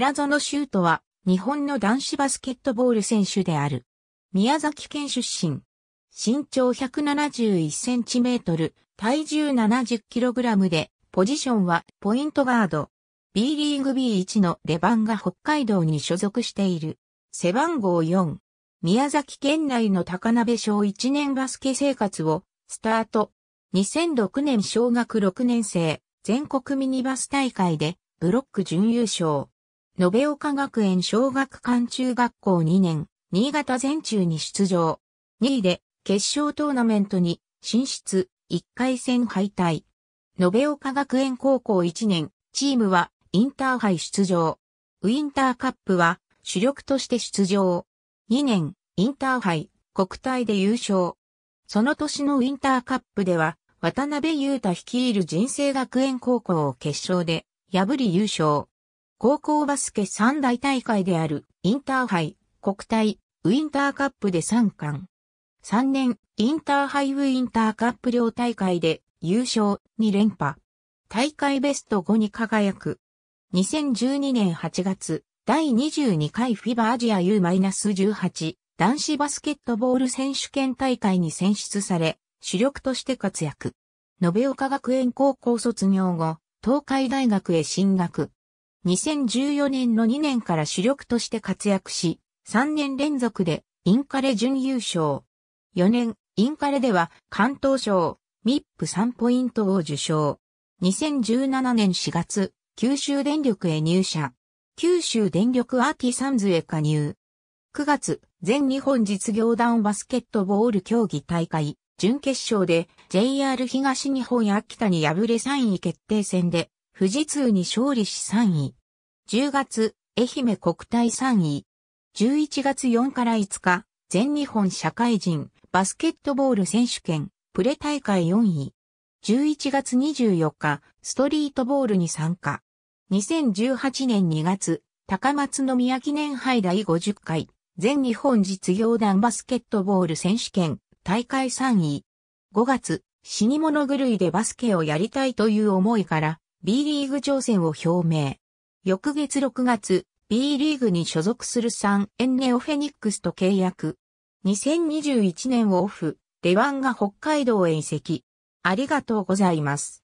寺園修斗は、日本の男子バスケットボール選手である。宮崎県出身。身長171センチメートル、体重70キログラムで、ポジションはポイントガード。B リーグ B1 のレバンが北海道に所属している。背番号4。宮崎県内の高鍋小1年バスケ生活を、スタート。2006年小学6年生、全国ミニバス大会で、ブロック準優勝。延岡学園小学館中学校2年、新潟全中に出場。2位で、決勝トーナメントに、進出、1回戦敗退。延岡学園高校1年、チームは、インターハイ出場。ウィンターカップは、主力として出場。2年、インターハイ、国体で優勝。その年のウィンターカップでは、渡辺優太率いる人生学園高校を決勝で、破り優勝。高校バスケ三大大会である、インターハイ、国体、ウィンターカップで3冠。3年、インターハイウィンターカップ両大会で優勝2連覇。大会ベスト5に輝く。2012年8月、第22回フィバアジア U-18 男子バスケットボール選手権大会に選出され、主力として活躍。延岡学園高校卒業後、東海大学へ進学。2014年の2年から主力として活躍し、3年連続でインカレ準優勝。4年、インカレでは関東賞、ミップ3ポイントを受賞。2017年4月、九州電力へ入社。九州電力アーティサンズへ加入。9月、全日本実業団バスケットボール競技大会、準決勝で JR 東日本秋田に敗れ3位決定戦で富士通に勝利し3位。10月、愛媛国体3位。11月4から5日、全日本社会人バスケットボール選手権プレ大会4位。11月24日、ストリートボールに参加。2018年2月、高松宮記念杯第50回、全日本実業団バスケットボール選手権、大会3位。5月、死に物狂いでバスケをやりたいという思いから、B リーグ挑戦を表明。翌月6月、B リーグに所属するサンエンネオフェニックスと契約。2021年をオフ、レワンが北海道へ移籍。ありがとうございます。